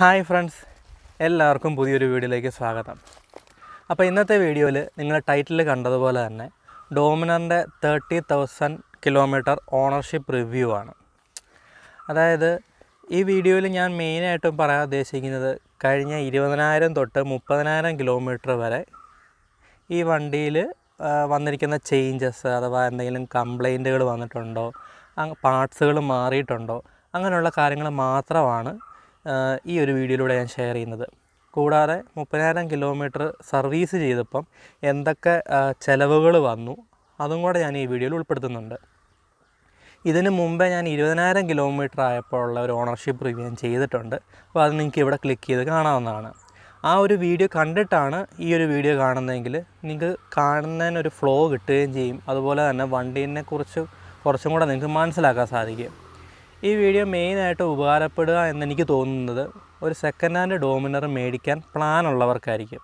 hi friends എല്ലാവർക്കും പുതിയൊരു വീഡിയോയിലേക്ക് സ്വാഗതം അപ്പോൾ ഇന്നത്തെ വീഡിയോയിൽ നിങ്ങൾ ടൈറ്റിൽ കണ്ടതുപോലെ തന്നെ ഡോമിനറിൻ്റെ thirty thousand kilometre ownership review ആണ് അതായത് ഈ വീഡിയോയിൽ ഞാൻ മെയിനായിട്ടും പറയാൻ ഉദ്ദേശിക്കുന്നത് കഴിഞ്ഞ ഇരുപതിനായിരം തൊട്ട് മുപ്പതിനായിരം കിലോമീറ്റർ വരെ ഈ വണ്ടിയിൽ വന്നിരിക്കുന്ന ചേഞ്ചസ് അഥവാ എന്തെങ്കിലും കംപ്ലൈൻറ്റുകൾ വന്നിട്ടുണ്ടോ പാർട്സുകൾ മാറിയിട്ടുണ്ടോ അങ്ങനെയുള്ള കാര്യങ്ങൾ മാത്രമാണ് ഈ ഒരു വീഡിയോയിലൂടെ ഞാൻ ഷെയർ ചെയ്യുന്നത് കൂടാതെ മുപ്പതിനായിരം കിലോമീറ്റർ സർവീസ് ചെയ്തപ്പം എന്തൊക്കെ ചിലവുകൾ വന്നു അതും കൂടെ ഞാൻ ഈ വീഡിയോയിൽ ഉൾപ്പെടുത്തുന്നുണ്ട് ഇതിന് മുമ്പേ ഞാൻ ഇരുപതിനായിരം കിലോമീറ്റർ ആയപ്പോൾ ഉള്ള ഒരു ഓണർഷിപ്പ് റിവ്യൂ ഞാൻ ചെയ്തിട്ടുണ്ട് അപ്പോൾ അത് നിങ്ങൾക്ക് ഇവിടെ ക്ലിക്ക് ചെയ്ത് കാണാവുന്നതാണ് ആ ഒരു വീഡിയോ കണ്ടിട്ടാണ് ഈ ഒരു വീഡിയോ കാണുന്നതെങ്കിൽ നിങ്ങൾക്ക് കാണുന്നതിനൊരു ഫ്ലോ കിട്ടുകയും ചെയ്യും അതുപോലെ തന്നെ വണ്ടീനെ കുറിച്ച് കുറച്ചും കൂടെ നിങ്ങൾക്ക് മനസ്സിലാക്കാൻ സാധിക്കും ഈ വീഡിയോ മെയിനായിട്ട് ഉപകാരപ്പെടുക എന്നെനിക്ക് തോന്നുന്നത് ഒരു സെക്കൻഡ് ഹാൻഡ് ഡോമിനർ മേടിക്കാൻ പ്ലാൻ ഉള്ളവർക്കായിരിക്കും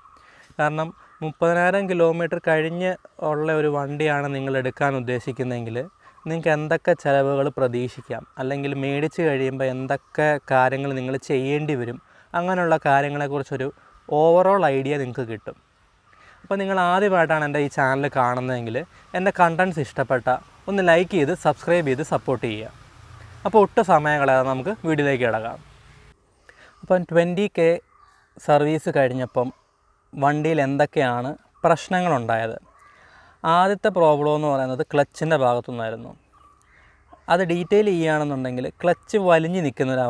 കാരണം മുപ്പതിനായിരം കിലോമീറ്റർ കഴിഞ്ഞ് ഉള്ള ഒരു വണ്ടിയാണ് നിങ്ങൾ എടുക്കാൻ ഉദ്ദേശിക്കുന്നതെങ്കിൽ നിങ്ങൾക്ക് എന്തൊക്കെ ചിലവുകൾ പ്രതീക്ഷിക്കാം അല്ലെങ്കിൽ മേടിച്ച് കഴിയുമ്പോൾ എന്തൊക്കെ കാര്യങ്ങൾ നിങ്ങൾ ചെയ്യേണ്ടി വരും അങ്ങനെയുള്ള കാര്യങ്ങളെക്കുറിച്ചൊരു ഓവറോൾ ഐഡിയ നിങ്ങൾക്ക് കിട്ടും അപ്പോൾ നിങ്ങൾ ആദ്യമായിട്ടാണ് എൻ്റെ ഈ ചാനൽ കാണുന്നതെങ്കിൽ എൻ്റെ കണ്ടൻസ് ഇഷ്ടപ്പെട്ട ഒന്ന് ലൈക്ക് ചെയ്ത് സബ്സ്ക്രൈബ് ചെയ്ത് സപ്പോർട്ട് ചെയ്യുക അപ്പോൾ ഒട്ട് സമയം കളയാതെ നമുക്ക് വീട്ടിലേക്ക് കിടക്കാം അപ്പം ട്വൻറ്റി കെ സർവീസ് കഴിഞ്ഞപ്പം വണ്ടിയിൽ എന്തൊക്കെയാണ് പ്രശ്നങ്ങളുണ്ടായത് ആദ്യത്തെ പ്രോബ്ലം എന്ന് പറയുന്നത് ക്ലച്ചിൻ്റെ ഭാഗത്തുനിന്നായിരുന്നു അത് ഡീറ്റെയിൽ ചെയ്യുകയാണെന്നുണ്ടെങ്കിൽ ക്ലച്ച് വലിഞ്ഞ് നിൽക്കുന്ന ഒരു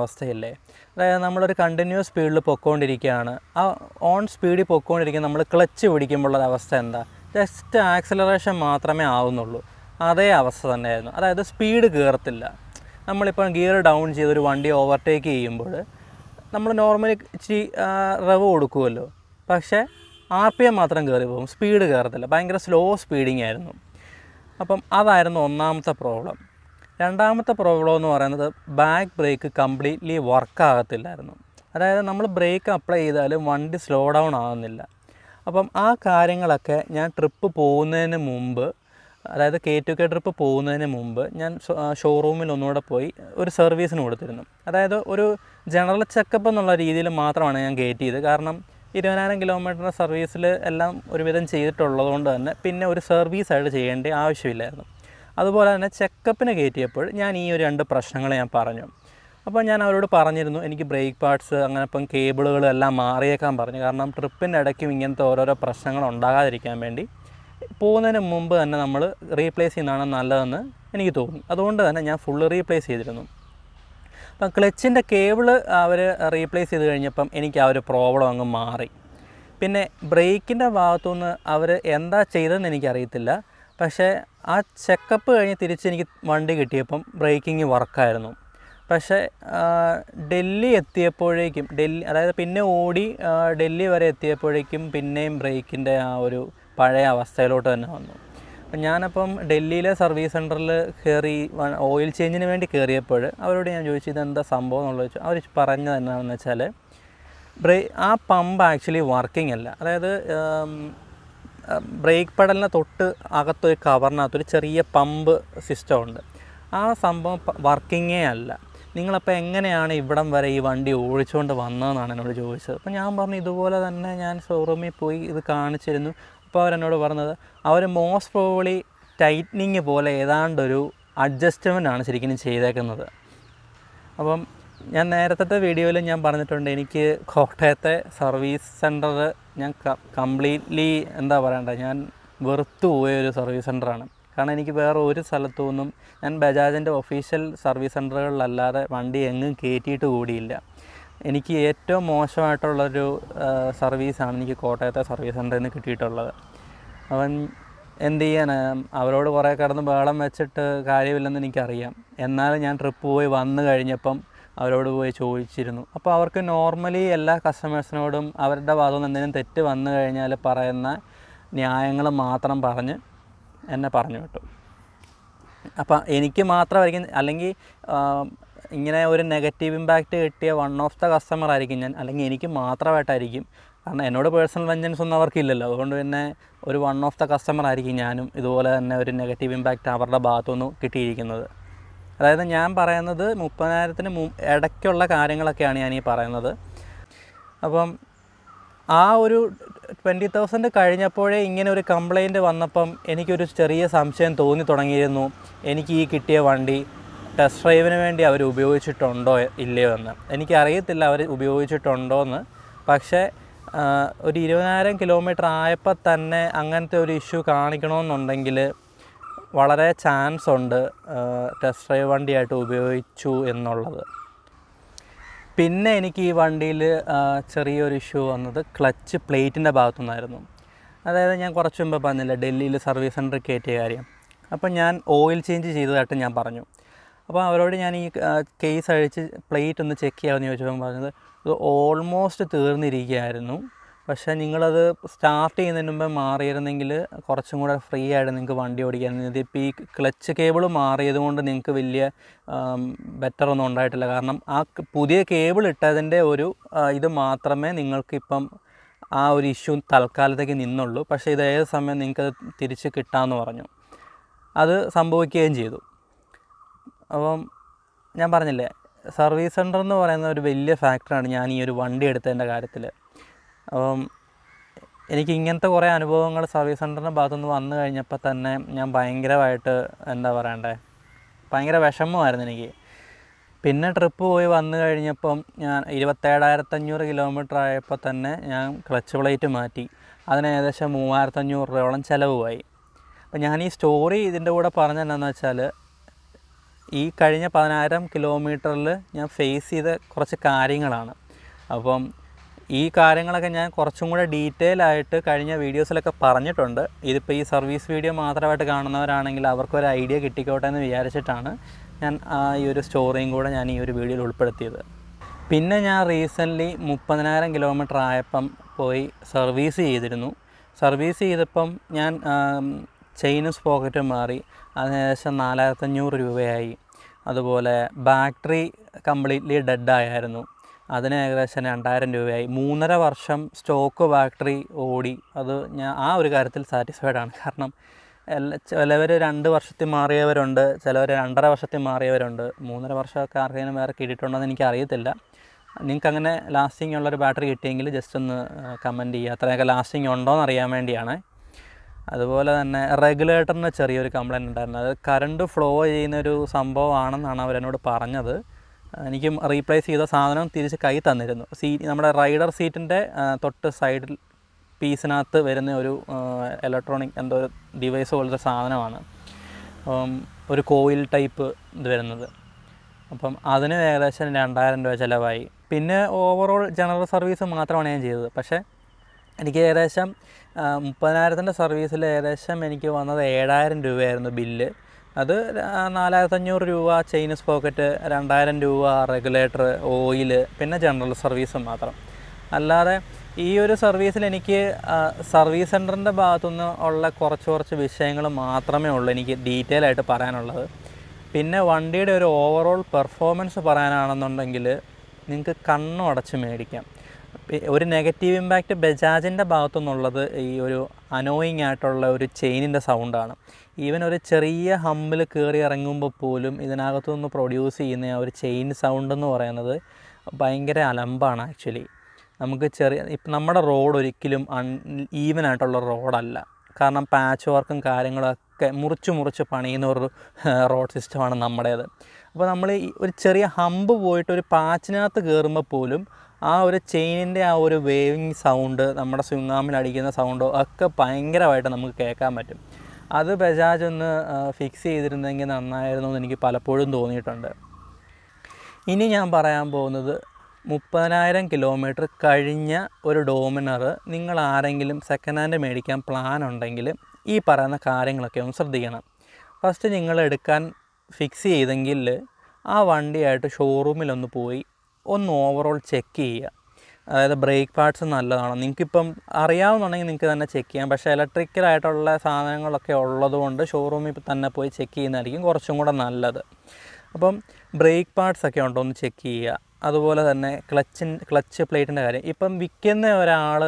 അതായത് നമ്മളൊരു കണ്ടിന്യൂസ് സ്പീഡിൽ പൊയ്ക്കൊണ്ടിരിക്കുകയാണ് ആ ഓൺ സ്പീഡിൽ പൊയ്ക്കൊണ്ടിരിക്കുന്ന നമ്മൾ ക്ലച്ച് പിടിക്കുമ്പോഴുള്ളൊരവസ്ഥ അവസ്ഥ എന്താ ജസ്റ്റ് ആക്സലറേഷൻ മാത്രമേ ആവുന്നുള്ളൂ അതേ അവസ്ഥ തന്നെയായിരുന്നു അതായത് സ്പീഡ് കയറത്തില്ല നമ്മളിപ്പോൾ ഗിയർ ഡൗൺ ചെയ്തൊരു വണ്ടി ഓവർടേക്ക് ചെയ്യുമ്പോൾ നമ്മൾ നോർമലി ഇച്ചിരി റവ് കൊടുക്കുമല്ലോ പക്ഷേ ആർ പി എം മാത്രം കയറി പോകും സ്പീഡ് കയറത്തില്ല ഭയങ്കര സ്ലോ സ്പീഡിങ് ആയിരുന്നു അപ്പം അതായിരുന്നു ഒന്നാമത്തെ പ്രോബ്ലം രണ്ടാമത്തെ പ്രോബ്ലം എന്ന് പറയുന്നത് ബാക്ക് ബ്രേക്ക് കംപ്ലീറ്റ്ലി വർക്ക് ആകത്തില്ലായിരുന്നു അതായത് നമ്മൾ ബ്രേക്ക് അപ്ലൈ ചെയ്താലും വണ്ടി സ്ലോ ഡൗൺ ആകുന്നില്ല അപ്പം ആ കാര്യങ്ങളൊക്കെ ഞാൻ ട്രിപ്പ് പോകുന്നതിന് മുമ്പ് അതായത് കെ ടു കെ ട്രിപ്പ് പോകുന്നതിന് മുമ്പ് ഞാൻ ഷോറൂമിൽ ഒന്നുകൂടെ പോയി ഒരു സർവീസിന് കൊടുത്തിരുന്നു അതായത് ഒരു ജനറൽ ചെക്കപ്പ് എന്നുള്ള രീതിയിൽ മാത്രമാണ് ഞാൻ ഗേറ്റ് ചെയ്തത് കാരണം ഇരുപതിനായിരം കിലോമീറ്ററിൻ്റെ സർവീസിൽ എല്ലാം ഒരുവിധം ചെയ്തിട്ടുള്ളതുകൊണ്ട് തന്നെ പിന്നെ ഒരു സർവീസായിട്ട് ചെയ്യേണ്ട ആവശ്യമില്ലായിരുന്നു അതുപോലെ തന്നെ ചെക്കപ്പിന് കയറ്റിയപ്പോൾ ഞാൻ ഈ ഒരു രണ്ട് പ്രശ്നങ്ങൾ ഞാൻ പറഞ്ഞു അപ്പോൾ ഞാൻ അവരോട് പറഞ്ഞിരുന്നു എനിക്ക് ബ്രേക്ക് പാർട്സ് അങ്ങനെ ഇപ്പം കേബിളുകളെല്ലാം മാറിയേക്കാൻ പറഞ്ഞു കാരണം ട്രിപ്പിൻ്റെ ഇടയ്ക്കും ഇങ്ങനത്തെ ഓരോരോ പ്രശ്നങ്ങൾ ഉണ്ടാകാതിരിക്കാൻ വേണ്ടി പോകുന്നതിന് മുമ്പ് തന്നെ നമ്മൾ റീപ്ലേസ് ചെയ്യുന്നതാണ് നല്ലതെന്ന് എനിക്ക് തോന്നി അതുകൊണ്ട് തന്നെ ഞാൻ ഫുള്ള് റീപ്ലേസ് ചെയ്തിരുന്നു അപ്പം ക്ലച്ചിൻ്റെ കേബിള് അവർ റീപ്ലേസ് ചെയ്ത് കഴിഞ്ഞപ്പം എനിക്ക് ആ ഒരു പ്രോബ്ലം അങ്ങ് മാറി പിന്നെ ബ്രേക്കിൻ്റെ ഭാഗത്തുനിന്ന് അവർ എന്താ ചെയ്തതെന്ന് എനിക്കറിയത്തില്ല പക്ഷേ ആ ചെക്കപ്പ് കഴിഞ്ഞ് എനിക്ക് വണ്ടി കിട്ടിയപ്പം ബ്രേക്കിങ് വർക്കായിരുന്നു പക്ഷേ ഡൽഹി എത്തിയപ്പോഴേക്കും ഡൽഹി അതായത് പിന്നെ ഓടി ഡൽഹി വരെ എത്തിയപ്പോഴേക്കും പിന്നെയും ബ്രേക്കിൻ്റെ ആ ഒരു പഴയ അവസ്ഥയിലോട്ട് തന്നെ വന്നു അപ്പം ഞാനപ്പം ഡൽഹിയിലെ സർവീസ് സെൻറ്ററിൽ കയറി ഓയിൽ ചേഞ്ചിന് വേണ്ടി കയറിയപ്പോൾ അവരോട് ഞാൻ ചോദിച്ചു ഇതെന്താ സംഭവം എന്നുള്ളത് ചോദിച്ചു അവർ പറഞ്ഞത് എന്നാണെന്ന് വെച്ചാൽ ബ്രേ ആ പമ്പ് ആക്ച്വലി വർക്കിംഗ് അല്ല അതായത് ബ്രേക്ക് പെഡലിന് തൊട്ട് അകത്തൊരു കവറിനകത്തൊരു ചെറിയ പമ്പ് സിസ്റ്റം ഉണ്ട് ആ സംഭവം വർക്കിങ്ങേ അല്ല നിങ്ങളപ്പോൾ എങ്ങനെയാണ് ഇവിടം വരെ ഈ വണ്ടി ഓടിച്ചുകൊണ്ട് വന്നതെന്നാണ് എന്നോട് ചോദിച്ചത് അപ്പോൾ ഞാൻ പറഞ്ഞു ഇതുപോലെ തന്നെ ഞാൻ ഷോറൂമിൽ പോയി ഇത് കാണിച്ചിരുന്നു അപ്പോൾ അവരെന്നോട് പറഞ്ഞത് അവർ മോസ്റ്റ് പ്രോബ്ലി ടൈറ്റനിങ് പോലെ ഏതാണ്ടൊരു അഡ്ജസ്റ്റ്മെൻ്റ് ആണ് ശരിക്കും ചെയ്തേക്കുന്നത് അപ്പം ഞാൻ നേരത്തെ വീഡിയോയിൽ ഞാൻ പറഞ്ഞിട്ടുണ്ട് എനിക്ക് കോട്ടയത്തെ സർവീസ് സെൻറ്റർ ഞാൻ കംപ്ലീറ്റ്ലി എന്താ പറയണ്ട ഞാൻ വെറുത്തു പോയ ഒരു സർവീസ് സെൻറ്ററാണ് കാരണം എനിക്ക് വേറെ ഒരു സ്ഥലത്തൊന്നും ഞാൻ ബജാജിൻ്റെ ഒഫീഷ്യൽ സർവീസ് സെൻറ്ററുകളിലല്ലാതെ വണ്ടി എങ്ങും കയറ്റിയിട്ട് കൂടിയില്ല എനിക്ക് ഏറ്റവും മോശമായിട്ടുള്ളൊരു സർവീസാണ് എനിക്ക് കോട്ടയത്തെ സർവീസ് സെൻറ്ററിൽ നിന്ന് കിട്ടിയിട്ടുള്ളത് അവൻ എന്ത് ചെയ്യാൻ അവരോട് കുറേ കിടന്ന് ബഹളം വെച്ചിട്ട് കാര്യമില്ലെന്ന് എനിക്കറിയാം എന്നാലും ഞാൻ ട്രിപ്പ് പോയി വന്നു കഴിഞ്ഞപ്പം അവരോട് പോയി ചോദിച്ചിരുന്നു അപ്പോൾ അവർക്ക് നോർമലി എല്ലാ കസ്റ്റമേഴ്സിനോടും അവരുടെ ഭാഗത്തു നിന്ന് എന്തെങ്കിലും തെറ്റ് വന്നു കഴിഞ്ഞാൽ പറയുന്ന ന്യായങ്ങൾ മാത്രം പറഞ്ഞ് എന്നെ പറഞ്ഞു വിട്ടു അപ്പം എനിക്ക് മാത്രമായിരിക്കും അല്ലെങ്കിൽ ഇങ്ങനെ ഒരു നെഗറ്റീവ് ഇമ്പാക്റ്റ് കിട്ടിയ വൺ ഓഫ് ദ കസ്റ്റമർ ആയിരിക്കും ഞാൻ അല്ലെങ്കിൽ എനിക്ക് മാത്രമായിട്ടായിരിക്കും കാരണം എന്നോട് പേഴ്സണൽ വെഞ്ചൻസ് ഒന്നും അവർക്കില്ലല്ലോ അതുകൊണ്ട് തന്നെ ഒരു വൺ ഓഫ് ദ കസ്റ്റമർ ആയിരിക്കും ഞാനും ഇതുപോലെ തന്നെ ഒരു നെഗറ്റീവ് ഇമ്പാക്റ്റ് അവരുടെ ഭാഗത്തുനിന്ന് കിട്ടിയിരിക്കുന്നത് അതായത് ഞാൻ പറയുന്നത് മുപ്പതിനായിരത്തിന് മു ഇടയ്ക്കുള്ള കാര്യങ്ങളൊക്കെയാണ് ഞാൻ ഈ പറയുന്നത് അപ്പം ആ ഒരു ട്വൻറ്റി തൗസൻഡ് കഴിഞ്ഞപ്പോഴേ ഇങ്ങനെ ഒരു കംപ്ലയിൻറ്റ് വന്നപ്പം എനിക്കൊരു ചെറിയ സംശയം തോന്നി തുടങ്ങിയിരുന്നു എനിക്ക് ഈ കിട്ടിയ വണ്ടി ടെസ്റ്റ് ഡ്രൈവിന് വേണ്ടി അവർ ഉപയോഗിച്ചിട്ടുണ്ടോ ഇല്ലയോ എന്ന് എനിക്കറിയത്തില്ല അവർ ഉപയോഗിച്ചിട്ടുണ്ടോ എന്ന് പക്ഷേ ഒരു ഇരുപതിനായിരം കിലോമീറ്റർ ആയപ്പോൾ തന്നെ അങ്ങനത്തെ ഒരു ഇഷ്യൂ കാണിക്കണമെന്നുണ്ടെങ്കിൽ വളരെ ചാൻസ് ഉണ്ട് ടെസ്റ്റ് ഡ്രൈവ് വണ്ടിയായിട്ട് ഉപയോഗിച്ചു എന്നുള്ളത് പിന്നെ എനിക്ക് ഈ വണ്ടിയിൽ ചെറിയൊരു ഇഷ്യൂ വന്നത് ക്ലച്ച് പ്ലേറ്റിൻ്റെ ഭാഗത്തുനിന്നായിരുന്നു അതായത് ഞാൻ കുറച്ച് മുമ്പ് പറഞ്ഞില്ല ഡൽഹിയിൽ സർവീസ് സെൻറ്ററിൽ കയറ്റിയ കാര്യം അപ്പം ഞാൻ ഓയിൽ ചേഞ്ച് ചെയ്തതായിട്ട് ഞാൻ പറഞ്ഞു അപ്പോൾ അവരോട് ഞാൻ ഈ കേസ് അഴിച്ച് പ്ലേറ്റ് ഒന്ന് ചെക്ക് ചെയ്യാമെന്ന് ചോദിച്ചപ്പോൾ പറഞ്ഞത് ഓൾമോസ്റ്റ് തീർന്നിരിക്കുകയായിരുന്നു പക്ഷേ നിങ്ങളത് സ്റ്റാർട്ട് ചെയ്യുന്നതിന് മുമ്പ് മാറിയിരുന്നെങ്കിൽ കുറച്ചും കൂടെ ഫ്രീ ആയിട്ട് നിങ്ങൾക്ക് വണ്ടി ഓടിക്കാമായിരുന്നു ഇതിപ്പോൾ ഈ ക്ലച്ച് കേബിൾ മാറിയത് കൊണ്ട് നിങ്ങൾക്ക് വലിയ ബെറ്റർ ഒന്നും ഉണ്ടായിട്ടില്ല കാരണം ആ പുതിയ കേബിൾ ഇട്ടതിൻ്റെ ഒരു ഇത് മാത്രമേ നിങ്ങൾക്കിപ്പം ആ ഒരു ഇഷ്യൂ തൽക്കാലത്തേക്ക് നിന്നുള്ളൂ പക്ഷേ ഇത് ഏത് സമയം നിങ്ങൾക്കത് തിരിച്ച് കിട്ടാമെന്ന് പറഞ്ഞു അത് സംഭവിക്കുകയും ചെയ്തു അപ്പം ഞാൻ പറഞ്ഞില്ലേ സർവീസ് സെൻ്റർ എന്ന് പറയുന്ന ഒരു വലിയ ഫാക്ടറാണ് ഞാൻ ഈ ഒരു വണ്ടി എടുത്തതിൻ്റെ കാര്യത്തിൽ അപ്പം എനിക്ക് ഇങ്ങനത്തെ കുറേ അനുഭവങ്ങൾ സർവീസ് സെൻ്ററിൻ്റെ ഭാഗത്തുനിന്ന് വന്നു കഴിഞ്ഞപ്പോൾ തന്നെ ഞാൻ ഭയങ്കരമായിട്ട് എന്താ പറയണ്ടേ ഭയങ്കര വിഷമമായിരുന്നു എനിക്ക് പിന്നെ ട്രിപ്പ് പോയി വന്നു കഴിഞ്ഞപ്പം ഞാൻ ഇരുപത്തേഴായിരത്തഞ്ഞൂറ് കിലോമീറ്റർ ആയപ്പോൾ തന്നെ ഞാൻ ക്ലച്ച് പ്ലേറ്റ് മാറ്റി അതിന് ഏകദേശം മൂവായിരത്തഞ്ഞൂറ് രൂപയോളം ചിലവുമായി അപ്പം ഞാൻ ഈ സ്റ്റോറി ഇതിൻ്റെ കൂടെ പറഞ്ഞതെന്നു വെച്ചാൽ ഈ കഴിഞ്ഞ പതിനായിരം കിലോമീറ്ററിൽ ഞാൻ ഫേസ് ചെയ്ത കുറച്ച് കാര്യങ്ങളാണ് അപ്പം ഈ കാര്യങ്ങളൊക്കെ ഞാൻ കുറച്ചും കൂടെ ഡീറ്റെയിൽ ആയിട്ട് കഴിഞ്ഞ വീഡിയോസിലൊക്കെ പറഞ്ഞിട്ടുണ്ട് ഇതിപ്പോൾ ഈ സർവീസ് വീഡിയോ മാത്രമായിട്ട് കാണുന്നവരാണെങ്കിൽ അവർക്കൊരു ഐഡിയ കിട്ടിക്കോട്ടെ എന്ന് വിചാരിച്ചിട്ടാണ് ഞാൻ ഈ ഒരു സ്റ്റോറിയും കൂടെ ഞാൻ ഈ ഒരു വീഡിയോയിൽ ഉൾപ്പെടുത്തിയത് പിന്നെ ഞാൻ റീസെൻ്റ്ലി മുപ്പതിനായിരം കിലോമീറ്റർ ആയപ്പം പോയി സർവീസ് ചെയ്തിരുന്നു സർവീസ് ചെയ്തപ്പം ഞാൻ ചെയിൻ സ്പോക്കറ്റ് മാറി അതിന് ഏകദേശം നാലായിരത്തഞ്ഞൂറ് രൂപയായി അതുപോലെ ബാറ്ററി കംപ്ലീറ്റ്ലി ഡെഡ് ആയായിരുന്നു അതിന് ഏകദേശം രണ്ടായിരം രൂപയായി മൂന്നര വർഷം സ്റ്റോക്ക് ബാറ്ററി ഓടി അത് ഞാൻ ആ ഒരു കാര്യത്തിൽ സാറ്റിസ്ഫൈഡ് ആണ് കാരണം ചിലവർ രണ്ട് വർഷത്തിൽ മാറിയവരുണ്ട് ചിലവർ രണ്ടര വർഷത്തിൽ മാറിയവരുണ്ട് മൂന്നര വർഷമൊക്കെ ആർക്കെങ്കിലും വേറെ കിട്ടിയിട്ടുണ്ടോ എന്ന് എനിക്ക് അറിയത്തില്ല നിങ്ങൾക്ക് അങ്ങനെ ലാസ്റ്റിംഗ് ഉള്ളൊരു ബാറ്ററി കിട്ടിയെങ്കിൽ ജസ്റ്റ് ഒന്ന് കമൻറ്റ് ചെയ്യുക അത്രയൊക്കെ ലാസ്റ്റിംഗ് ഉണ്ടോ എന്ന് അറിയാൻ വേണ്ടിയാണ് അതുപോലെ തന്നെ റെഗുലേറ്ററിന് ചെറിയൊരു കംപ്ലയിൻ്റ് ഉണ്ടായിരുന്നു അത് കറണ്ട് ഫ്ലോ ചെയ്യുന്ന ഒരു സംഭവമാണെന്നാണ് അവരെന്നോട് പറഞ്ഞത് എനിക്ക് റീപ്ലേസ് ചെയ്ത സാധനം തിരിച്ച് കൈ തന്നിരുന്നു സീറ്റ് നമ്മുടെ റൈഡർ സീറ്റിൻ്റെ തൊട്ട് സൈഡിൽ പീസിനകത്ത് വരുന്ന ഒരു ഇലക്ട്രോണിക് എന്തോ ഒരു ഡിവൈസ് പോലത്തെ സാധനമാണ് ഒരു കോയിൽ ടൈപ്പ് ഇത് വരുന്നത് അപ്പം അതിന് ഏകദേശം രണ്ടായിരം രൂപ ചിലവായി പിന്നെ ഓവറോൾ ജനറൽ സർവീസ് മാത്രമാണ് ഞാൻ ചെയ്തത് പക്ഷേ എനിക്ക് ഏകദേശം മുപ്പതിനായിരത്തിൻ്റെ സർവീസിൽ ഏകദേശം എനിക്ക് വന്നത് ഏഴായിരം രൂപയായിരുന്നു ബില്ല് അത് നാലായിരത്തഞ്ഞൂറ് രൂപ ചൈനീസ് പോക്കറ്റ് രണ്ടായിരം രൂപ റെഗുലേറ്റർ ഓയിൽ പിന്നെ ജനറൽ സർവീസ് മാത്രം അല്ലാതെ ഈ ഒരു സർവീസിൽ എനിക്ക് സർവീസ് സെൻറ്ററിൻ്റെ ഭാഗത്തുനിന്ന് ഉള്ള കുറച്ച് കുറച്ച് വിഷയങ്ങൾ മാത്രമേ ഉള്ളൂ എനിക്ക് ഡീറ്റെയിൽ ആയിട്ട് പറയാനുള്ളത് പിന്നെ വണ്ടിയുടെ ഒരു ഓവറോൾ പെർഫോമൻസ് പറയാനാണെന്നുണ്ടെങ്കിൽ നിങ്ങൾക്ക് അടച്ച് മേടിക്കാം ഒരു നെഗറ്റീവ് ഇമ്പാക്റ്റ് ബജാജിൻ്റെ ഭാഗത്തു നിന്നുള്ളത് ഈ ഒരു അനോയിങ് ആയിട്ടുള്ള ഒരു ചെയിനിൻ്റെ സൗണ്ടാണ് ഈവൻ ഒരു ചെറിയ ഹമ്മിൽ കയറി ഇറങ്ങുമ്പോൾ പോലും ഇതിനകത്തു നിന്ന് പ്രൊഡ്യൂസ് ചെയ്യുന്ന ആ ഒരു ചെയിൻ സൗണ്ട് എന്ന് പറയുന്നത് ഭയങ്കര അലമ്പാണ് ആക്ച്വലി നമുക്ക് ചെറിയ ഇപ്പം നമ്മുടെ റോഡ് ഒരിക്കലും അൺ ഈവൻ ആയിട്ടുള്ള റോഡല്ല കാരണം പാച്ച് വർക്കും കാര്യങ്ങളൊക്കെ മുറിച്ച് മുറിച്ച് പണിയുന്ന ഒരു റോഡ് സിസ്റ്റമാണ് നമ്മുടേത് അപ്പോൾ നമ്മൾ ഒരു ചെറിയ ഹമ്പ് പോയിട്ട് ഒരു പാച്ചിനകത്ത് കയറുമ്പോൾ പോലും ആ ഒരു ചെയിനിൻ്റെ ആ ഒരു വേവിങ് സൗണ്ട് നമ്മുടെ സ്വിംഗാമിൽ അടിക്കുന്ന സൗണ്ടോ ഒക്കെ ഭയങ്കരമായിട്ട് നമുക്ക് കേൾക്കാൻ പറ്റും അത് ബജാജ് ഒന്ന് ഫിക്സ് ചെയ്തിരുന്നെങ്കിൽ നന്നായിരുന്നു എന്ന് എനിക്ക് പലപ്പോഴും തോന്നിയിട്ടുണ്ട് ഇനി ഞാൻ പറയാൻ പോകുന്നത് മുപ്പതിനായിരം കിലോമീറ്റർ കഴിഞ്ഞ ഒരു ഡോമിനർ നിങ്ങൾ ആരെങ്കിലും സെക്കൻഡ് ഹാൻഡ് മേടിക്കാൻ പ്ലാൻ ഉണ്ടെങ്കിൽ ഈ പറയുന്ന കാര്യങ്ങളൊക്കെ ഒന്ന് ശ്രദ്ധിക്കണം ഫസ്റ്റ് നിങ്ങൾ എടുക്കാൻ ഫിക്സ് ചെയ്തെങ്കിൽ ആ വണ്ടിയായിട്ട് ഷോറൂമിലൊന്ന് പോയി ഒന്ന് ഓവറോൾ ചെക്ക് ചെയ്യുക അതായത് ബ്രേക്ക് പാർട്സ് നല്ലതാണ് നിങ്ങൾക്കിപ്പം അറിയാവുന്നുണ്ടെങ്കിൽ നിങ്ങൾക്ക് തന്നെ ചെക്ക് ചെയ്യാം പക്ഷേ ഇലക്ട്രിക്കലായിട്ടുള്ള സാധനങ്ങളൊക്കെ ഉള്ളതുകൊണ്ട് ഷോറൂമിൽ തന്നെ പോയി ചെക്ക് ചെയ്യുന്നതായിരിക്കും കുറച്ചും കൂടെ നല്ലത് അപ്പം ബ്രേക്ക് പാർട്സ് ഒക്കെ ഉണ്ടോ ഒന്ന് ചെക്ക് ചെയ്യുക അതുപോലെ തന്നെ ക്ലച്ചിൻ ക്ലച്ച് പ്ലേറ്റിൻ്റെ കാര്യം ഇപ്പം വിൽക്കുന്ന ഒരാൾ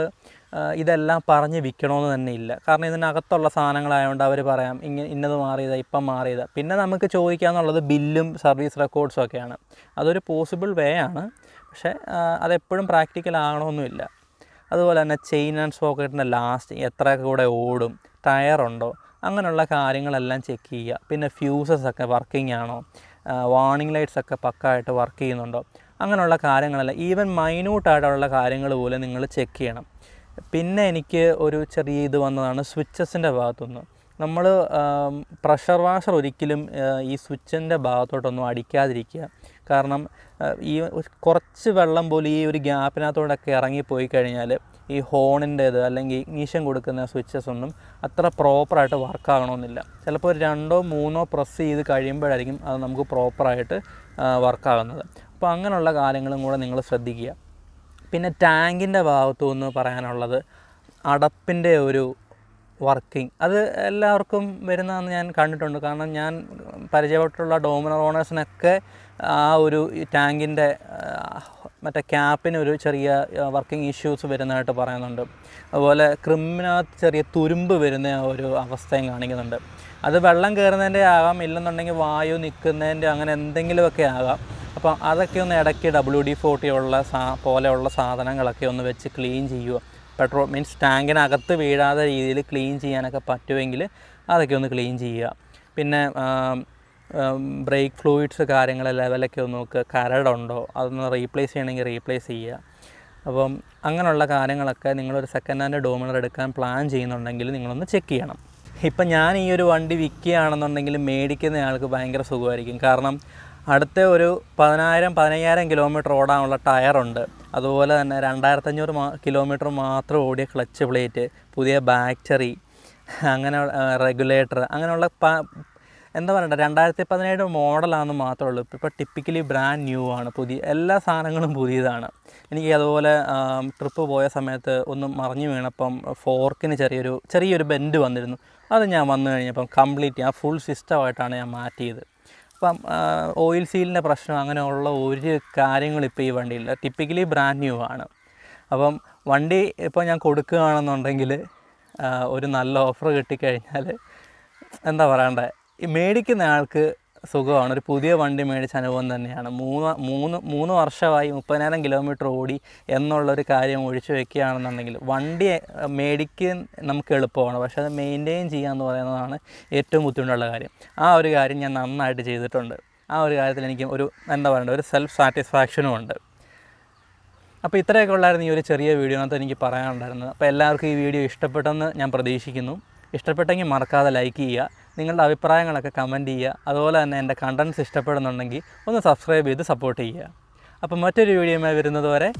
ഇതെല്ലാം പറഞ്ഞ് വിൽക്കണമെന്ന് തന്നെ ഇല്ല കാരണം ഇതിനകത്തുള്ള സാധനങ്ങളായതുകൊണ്ട് അവർ പറയാം ഇങ്ങനെ ഇന്നത് മാറിയതാ ഇപ്പം മാറിയതാ പിന്നെ നമുക്ക് ചോദിക്കാമെന്നുള്ളത് ബില്ലും സർവീസ് റെക്കോർഡ്സും ഒക്കെയാണ് അതൊരു പോസിബിൾ വേ ആണ് പക്ഷേ അതെപ്പോഴും പ്രാക്ടിക്കൽ ആകണമെന്നുമില്ല അതുപോലെ തന്നെ ചെയിൻ ആൻഡ് സോക്കറ്റിൻ്റെ ലാസ്റ്റ് എത്ര കൂടെ ഓടും ടയറുണ്ടോ അങ്ങനെയുള്ള കാര്യങ്ങളെല്ലാം ചെക്ക് ചെയ്യുക പിന്നെ ഫ്യൂസസ് ഒക്കെ വർക്കിംഗ് ആണോ വാർണിംഗ് ലൈറ്റ്സ് ഒക്കെ പക്കായിട്ട് വർക്ക് ചെയ്യുന്നുണ്ടോ അങ്ങനെയുള്ള കാര്യങ്ങളെല്ലാം ഈവൻ മൈന്യൂട്ടായിട്ടുള്ള കാര്യങ്ങൾ പോലും നിങ്ങൾ ചെക്ക് ചെയ്യണം പിന്നെ എനിക്ക് ഒരു ചെറിയ ഇത് വന്നതാണ് സ്വിച്ചസിൻ്റെ ഭാഗത്തുനിന്ന് നമ്മൾ പ്രഷർ വാഷർ ഒരിക്കലും ഈ സ്വിച്ചിൻ്റെ ഭാഗത്തോട്ടൊന്നും അടിക്കാതിരിക്കുക കാരണം ഈ കുറച്ച് വെള്ളം പോലും ഈ ഒരു ഗ്യാപ്പിനകത്തോടൊക്കെ ഇറങ്ങിപ്പോയി കഴിഞ്ഞാൽ ഈ ഹോണിൻ്റേത് അല്ലെങ്കിൽ ഇഗ്നീഷൻ കൊടുക്കുന്ന സ്വിച്ചസ് ഒന്നും അത്ര പ്രോപ്പറായിട്ട് വർക്ക് ചിലപ്പോൾ ഒരു രണ്ടോ മൂന്നോ പ്രസ് ചെയ്ത് കഴിയുമ്പോഴായിരിക്കും അത് നമുക്ക് പ്രോപ്പറായിട്ട് വർക്കാകുന്നത് അപ്പോൾ അങ്ങനെയുള്ള കാര്യങ്ങളും കൂടെ നിങ്ങൾ ശ്രദ്ധിക്കുക പിന്നെ ടാങ്കിൻ്റെ ഭാഗത്തു നിന്ന് പറയാനുള്ളത് അടപ്പിൻ്റെ ഒരു വർക്കിംഗ് അത് എല്ലാവർക്കും വരുന്നതെന്ന് ഞാൻ കണ്ടിട്ടുണ്ട് കാരണം ഞാൻ പരിചയപ്പെട്ടുള്ള ഡോമിനർ ഓണേഴ്സിനൊക്കെ ആ ഒരു ടാങ്കിൻ്റെ മറ്റേ ക്യാപ്പിന് ഒരു ചെറിയ വർക്കിംഗ് ഇഷ്യൂസ് വരുന്നതായിട്ട് പറയുന്നുണ്ട് അതുപോലെ ക്രിമിനകത്ത് ചെറിയ തുരുമ്പ് വരുന്ന ഒരു അവസ്ഥയും കാണിക്കുന്നുണ്ട് അത് വെള്ളം കയറുന്നതിൻ്റെ ആകാം ഇല്ലെന്നുണ്ടെങ്കിൽ വായു നിൽക്കുന്നതിൻ്റെ അങ്ങനെ എന്തെങ്കിലുമൊക്കെ ആകാം അപ്പോൾ അതൊക്കെ ഒന്ന് ഇടയ്ക്ക് ഡബ്ല്യു ഡി ഫോർട്ടി ഉള്ള സാ പോലെയുള്ള സാധനങ്ങളൊക്കെ ഒന്ന് വെച്ച് ക്ലീൻ ചെയ്യുക പെട്രോൾ മീൻസ് ടാങ്കിനകത്ത് വീഴാതെ രീതിയിൽ ക്ലീൻ ചെയ്യാനൊക്കെ പറ്റുമെങ്കിൽ അതൊക്കെ ഒന്ന് ക്ലീൻ ചെയ്യുക പിന്നെ ബ്രേക്ക് ഫ്ലൂയിഡ്സ് കാര്യങ്ങൾ ലെവലൊക്കെ ഒന്ന് നോക്കുക കരടുണ്ടോ അതൊന്ന് റീപ്ലേസ് ചെയ്യണമെങ്കിൽ റീപ്ലേസ് ചെയ്യുക അപ്പം അങ്ങനെയുള്ള കാര്യങ്ങളൊക്കെ നിങ്ങളൊരു സെക്കൻഡ് ഹാൻഡ് ഡോമിനർ എടുക്കാൻ പ്ലാൻ ചെയ്യുന്നുണ്ടെങ്കിൽ നിങ്ങളൊന്ന് ചെക്ക് ചെയ്യണം ഇപ്പം ഞാൻ ഈ ഒരു വണ്ടി വിൽക്കുകയാണെന്നുണ്ടെങ്കിൽ മേടിക്കുന്ന ആൾക്ക് ഭയങ്കര സുഖമായിരിക്കും കാരണം അടുത്ത ഒരു പതിനായിരം പതിനയ്യായിരം കിലോമീറ്റർ ഓടാനുള്ള ടയറുണ്ട് അതുപോലെ തന്നെ രണ്ടായിരത്തഞ്ഞൂറ് കിലോമീറ്റർ മാത്രം ഓടിയ ക്ലച്ച് പ്ലേറ്റ് പുതിയ ബാറ്ററി അങ്ങനെ റെഗുലേറ്റർ അങ്ങനെയുള്ള പ എന്താ പറയണ്ട രണ്ടായിരത്തി പതിനേഴ് മോഡലാണെന്ന് മാത്രമേ ഉള്ളൂ ഇപ്പോൾ ടിപ്പിക്കലി ബ്രാൻഡ് ന്യൂ ആണ് പുതിയ എല്ലാ സാധനങ്ങളും പുതിയതാണ് എനിക്ക് അതുപോലെ ട്രിപ്പ് പോയ സമയത്ത് ഒന്ന് മറിഞ്ഞു വീണപ്പം ഫോർക്കിന് ചെറിയൊരു ചെറിയൊരു ബെൻഡ് വന്നിരുന്നു അത് ഞാൻ വന്നു കഴിഞ്ഞപ്പം കംപ്ലീറ്റ് ആ ഫുൾ സിസ്റ്റമായിട്ടാണ് ഞാൻ മാറ്റിയത് ഇപ്പം ഓയിൽ സീലിൻ്റെ പ്രശ്നം അങ്ങനെയുള്ള ഒരു കാര്യങ്ങളും ഇപ്പോൾ ഈ വണ്ടിയില്ല ടിപ്പിക്കലി ബ്രാൻഡ് ന്യൂ ആണ് അപ്പം വണ്ടി ഇപ്പോൾ ഞാൻ കൊടുക്കുകയാണെന്നുണ്ടെങ്കിൽ ഒരു നല്ല ഓഫർ കിട്ടിക്കഴിഞ്ഞാൽ എന്താ പറയണ്ടേ ഈ മേടിക്കുന്ന ആൾക്ക് സുഖമാണ് ഒരു പുതിയ വണ്ടി മേടിച്ച അനുഭവം തന്നെയാണ് മൂന്ന് മൂന്ന് മൂന്ന് വർഷമായി മുപ്പതിനായിരം കിലോമീറ്റർ ഓടി എന്നുള്ള ഒരു കാര്യം ഒഴിച്ചു വെക്കുകയാണെന്നുണ്ടെങ്കിൽ വണ്ടി മേടിക്കാൻ നമുക്ക് എളുപ്പമാണ് പക്ഷേ അത് മെയിൻറ്റെയിൻ ചെയ്യുക എന്ന് പറയുന്നതാണ് ഏറ്റവും ബുദ്ധിമുട്ടുള്ള കാര്യം ആ ഒരു കാര്യം ഞാൻ നന്നായിട്ട് ചെയ്തിട്ടുണ്ട് ആ ഒരു കാര്യത്തിൽ എനിക്ക് ഒരു എന്താ പറയുക ഒരു സെൽഫ് സാറ്റിസ്ഫാക്ഷനും ഉണ്ട് അപ്പോൾ ഇത്രയൊക്കെ ഉള്ളായിരുന്നു ഈ ഒരു ചെറിയ വീഡിയോനകത്ത് എനിക്ക് പറയാനുണ്ടായിരുന്നത് അപ്പോൾ എല്ലാവർക്കും ഈ വീഡിയോ ഇഷ്ടപ്പെട്ടെന്ന് ഞാൻ പ്രതീക്ഷിക്കുന്നു ഇഷ്ടപ്പെട്ടെങ്കിൽ മറക്കാതെ ലൈക്ക് ചെയ്യുക നിങ്ങളുടെ അഭിപ്രായങ്ങളൊക്കെ കമൻറ്റ് ചെയ്യുക അതുപോലെ തന്നെ എൻ്റെ കണ്ടൻസ് ഇഷ്ടപ്പെടുന്നുണ്ടെങ്കിൽ ഒന്ന് സബ്സ്ക്രൈബ് ചെയ്ത് സപ്പോർട്ട് ചെയ്യുക അപ്പോൾ മറ്റൊരു വീഡിയോയുമായി വരുന്നത് വരെ